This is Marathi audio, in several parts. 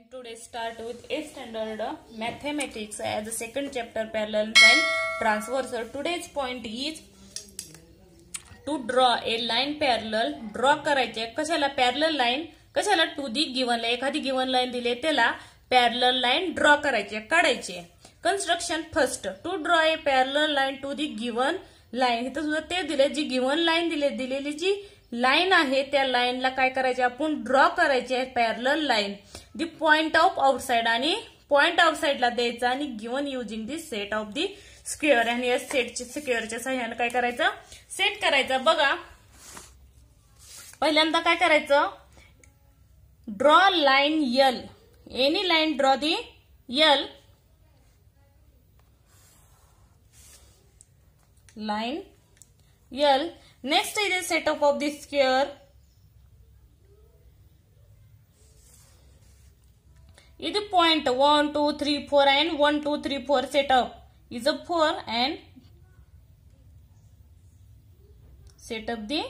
and today start with a standard mathematics as a second chapter parallels and transversal today's point is to draw a line parallel draw करायचे कशाला parallel line कशाला to the given line एखादी given line दिले त्याला parallel line draw करायचे काढायचे construction first to draw a parallel line to the given line इथं सुद्धा ते दिले जी given line दिले दिलेली जी लाईन आहे त्या लाईनला काय करायचे आपण ड्रॉ करायची आहे parallel line the point of outside आणि पॉइंट आउटसाइडला द्यायचा आणि given using the set of the square आणि या सेटच्या स्क्वेअरच्या सह्यानं काय करायचं सेट करायचं बघा पहिल्यांदा काय करायचं draw line L any line draw the L line L Next is the setup of the square. It is point 1, 2, 3, 4 and 1, 2, 3, 4 setup. Is a 4 and set up the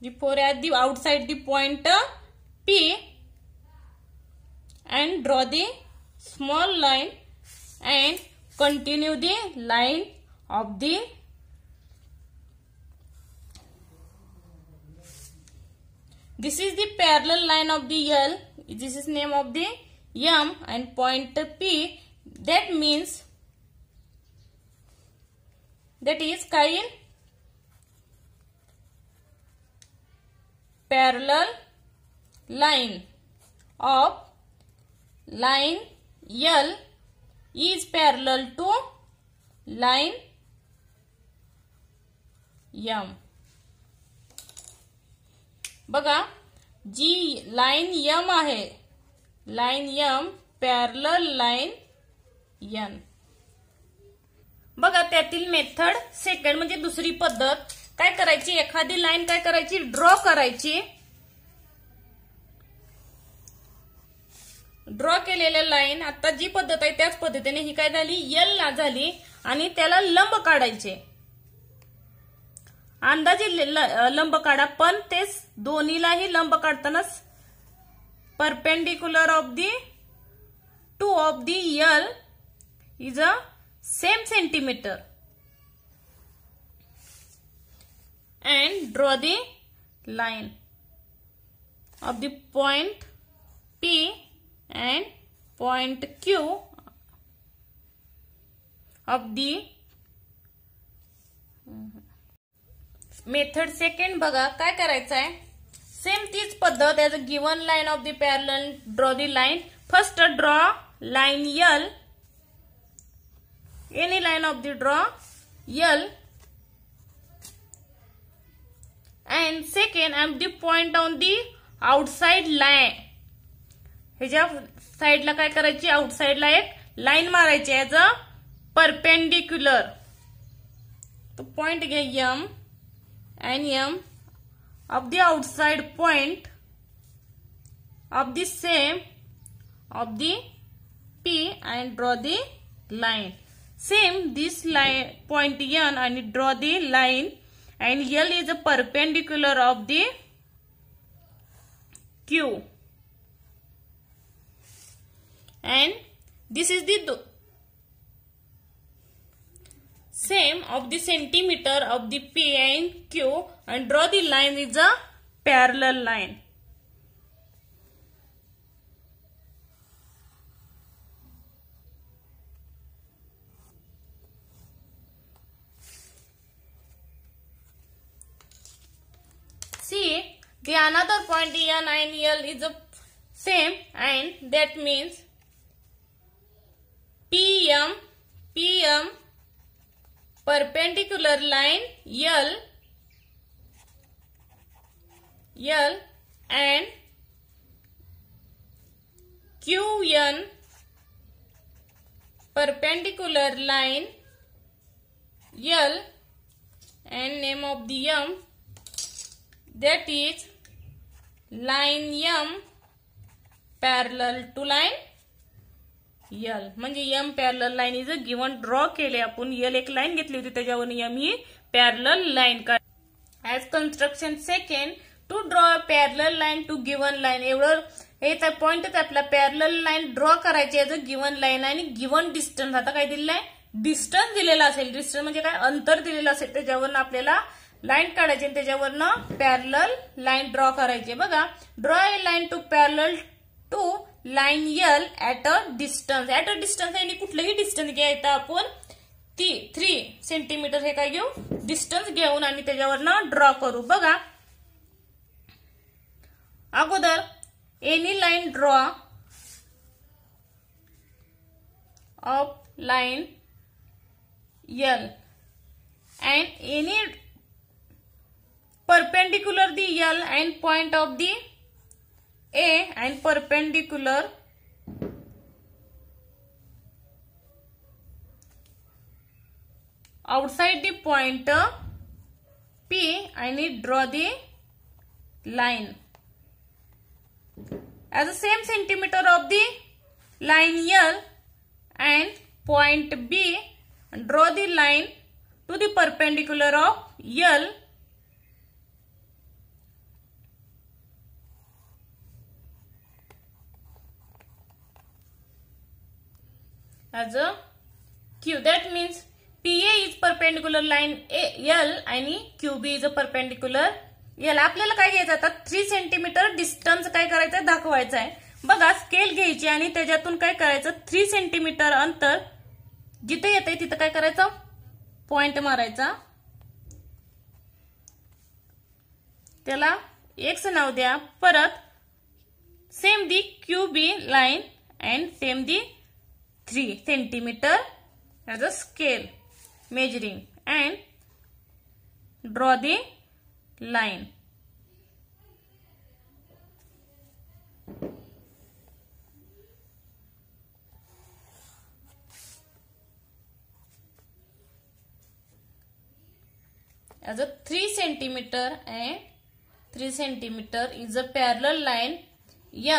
the 4 at the outside the point P and draw the small line and continue the line of the this is the parallel line of the L this is name of the M and point P that means that is kind parallel line of line L is parallel to line M. बघा जी लाईन यम आहे line M parallel line N बघा त्यातील मेथड सेकंड म्हणजे दुसरी पद्धत काय करायची एखादी लाईन काय करायची ड्रॉ करायची ड्रॉ केलेल्या लाईन आता जी पद्धत आहे त्याच पद्धतीने ही काय झाली यल ला झाली आणि त्याला लंब काढायचे अंदाजे लंब काढा पण तेच दोन्हीलाही लंब काढतानाच perpendicular of the two of the L is a same centimeter and draw the line of the point P and point Q of the method second बगा क्या करायचा है same तीज पद्धत as a given line of the parallel draw the line first draw line L any line of the draw L and second I am the point on the outside line ह्याच्या साईडला काय करायची आउट एक लाईन मारायची as a perpendicular to point घे M and M of the outside point of the same of the P and draw the line same this line point N आणि draw the line and L is a perpendicular of the Q and this is the same of the centimeter of the P and Q and draw the line is a parallel line. See the another point E and L is a same and that means M P M perpendicular line L L and Q N perpendicular line L and name of the M that is line M parallel to line L म्हणजे M parallel line is a given draw केले आपण यल एक लाईन घेतली होती त्याच्यावर यम ही पॅरल लाईन का as construction second to draw a parallel line to given line एवढं हे पॉईंटच आपला पॅरल लाईन ड्रॉ करायची एज अ गिवन लाईन आणि गिवन डिस्टन्स आता काय दिलेलं आहे डिस्टन्स दिलेला असेल डिस्टन्स म्हणजे काय अंतर दिलेलं असेल त्याच्यावरनं आपल्याला लाईन काढायची आणि त्याच्यावरनं पॅरल लाईन ड्रॉ करायची बघा draw a line to parallel to line L at a distance at a distance कुछ ही डिस्टन्स घ्यायचं आपण ती थ्री सेंटीमीटर है काय घेऊ डिस्टन्स घेन आणि त्याच्यावरनं ड्रॉ करू ब अगोदर any line draw of line L and any perpendicular the L and point of the A and perpendicular outside the point P I need draw the line as the same centimeter of the line here and point B draw the line to the perpendicular of L as Q Q. That means is is perpendicular line आणि Q B is a perpendicular L आपल्याला काय घ्यायचं आता थ्री सेंटीमीटर डिस्टन्स काय करायचं दाखवायचं आहे बघा स्केल घ्यायची आणि त्याच्यातून काय करायचं थ्री सेंटीमीटर अंतर जिथे येते तिथं काय करायचं पॉइंट मारायचा त्याला एक्स नाव द्या परत same the Q B line and same the 3 centimeter as a scale measuring and draw the line. as a 3 centimeter and 3 centimeter is a parallel line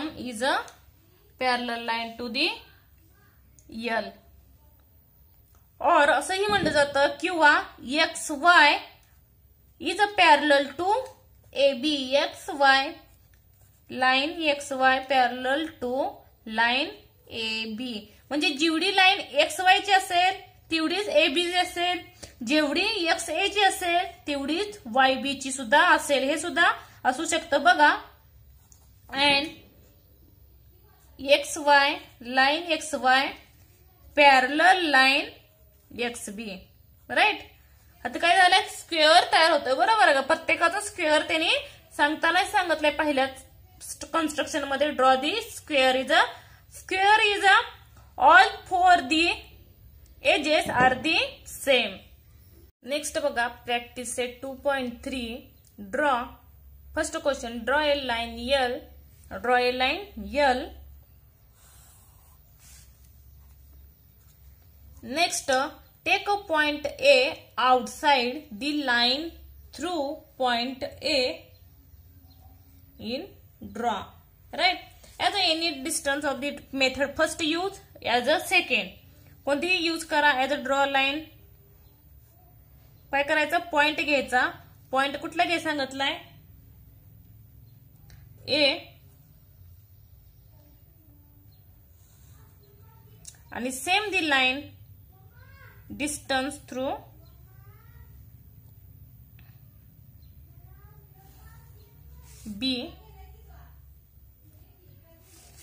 m is a parallel line to the L और असंही म्हणलं जातं किंवा x Y is a parallel to A B X Y line X Y parallel to line A B म्हणजे जेवढी लाईन एक्स वायची असेल तेवढीच ए बी असेल जेवढी एक्स ए ची असेल तेवढीच वाय बी ची सुद्धा असेल हे सुद्धा असू शकतं बघा and X Y line X Y parallel line X B right आता काय झालं स्क्वेअर तयार होतं बरोबर का प्रत्येकाचं स्क्वेअर त्यांनी सांगतानाच सांगितलंय पहिल्या कन्स्ट्रक्शन मध्ये draw the square is a square is a all four the edges are the same next बघा practice set two point three draw first question draw a line L draw a line L next take a point A out the the line through point in draw right as a any distance of the method first use as a second कोणतीही यूज करा एज अ ड्रॉ लाईन काय करायचं पॉइंट घ्यायचा पॉइंट कुठला घ्याय सांगितलाय ए आणि same the line distance through B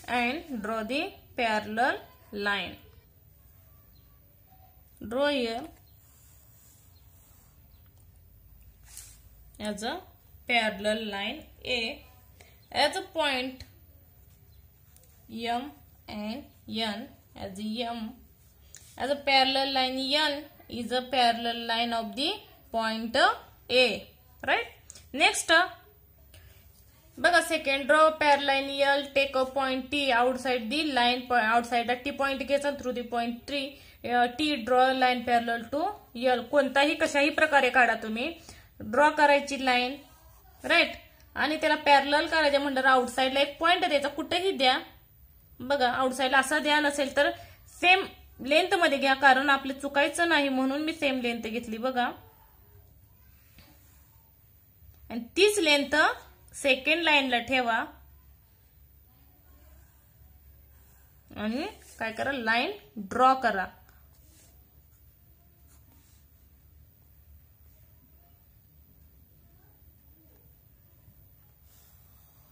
and draw the parallel line. Draw here as a parallel line A as a point M and N as M as a parallel line n is a parallel line of the point a right next बघा second draw parallel line L take a point T outside the line outside T point घेसन through the point three T draw line parallel to L कोणताही कशाही प्रकारे काढा तुम्ही ड्रॉ करायची लाईन राईट आणि त्याला पॅरल करायचं म्हणलं आउटसाईडला एक पॉईंट द्यायचा कुठेही द्या बघा आउटसाईडला असा द्या नसेल तर सेम लेंथ मध्ये घ्या कारण आपलं चुकायचं नाही म्हणून मी सेम लेंथ घेतली बघा आणि तीच लेंथ सेकंड लाईनला ठेवा आणि काय करा लाईन ड्रॉ करा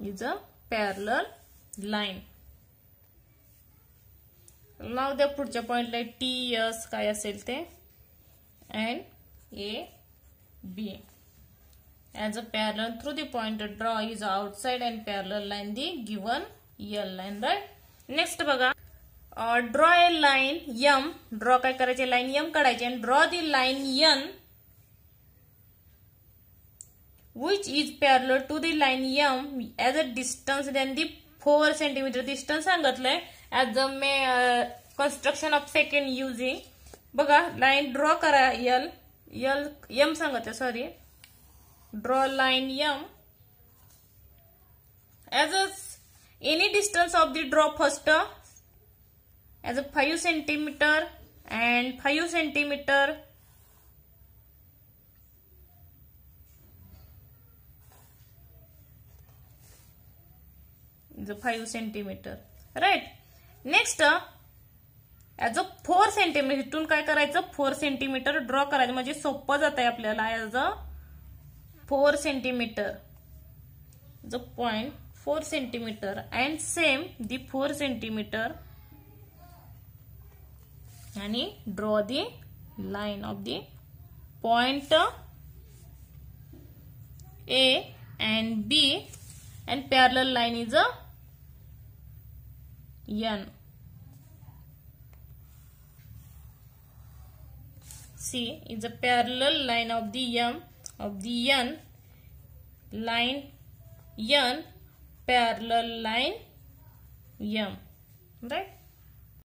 इज अ पॅरलर लाईन नाव द्या पुढच्या पॉइंटला टी एस काय असेल ते and A B as a parallel through the point draw is outside and parallel line the given L line right next बघा draw a line M draw काय करायचे लाईन यम काढायचे and draw the line N which is parallel to the line M as a distance than the four centimetre distance सांगितलंय as a may construction of second using बघा ड्रॉ करा यल यल यम सांगते sorry draw line M as a any distance of the draw first as a five centimetre and five centimetre five centimetre right next as a four centimetre इथून काय करायचं फोर सेंटीमीटर ड्रॉ करायचं म्हणजे सोपं जात आहे आपल्याला एज अ फोर सेंटीमीटर जो point four centimetre and same the four centimetre आणि draw the line of the point A and B and parallel line is a N C is a parallel line of the M of the N line N parallel line M right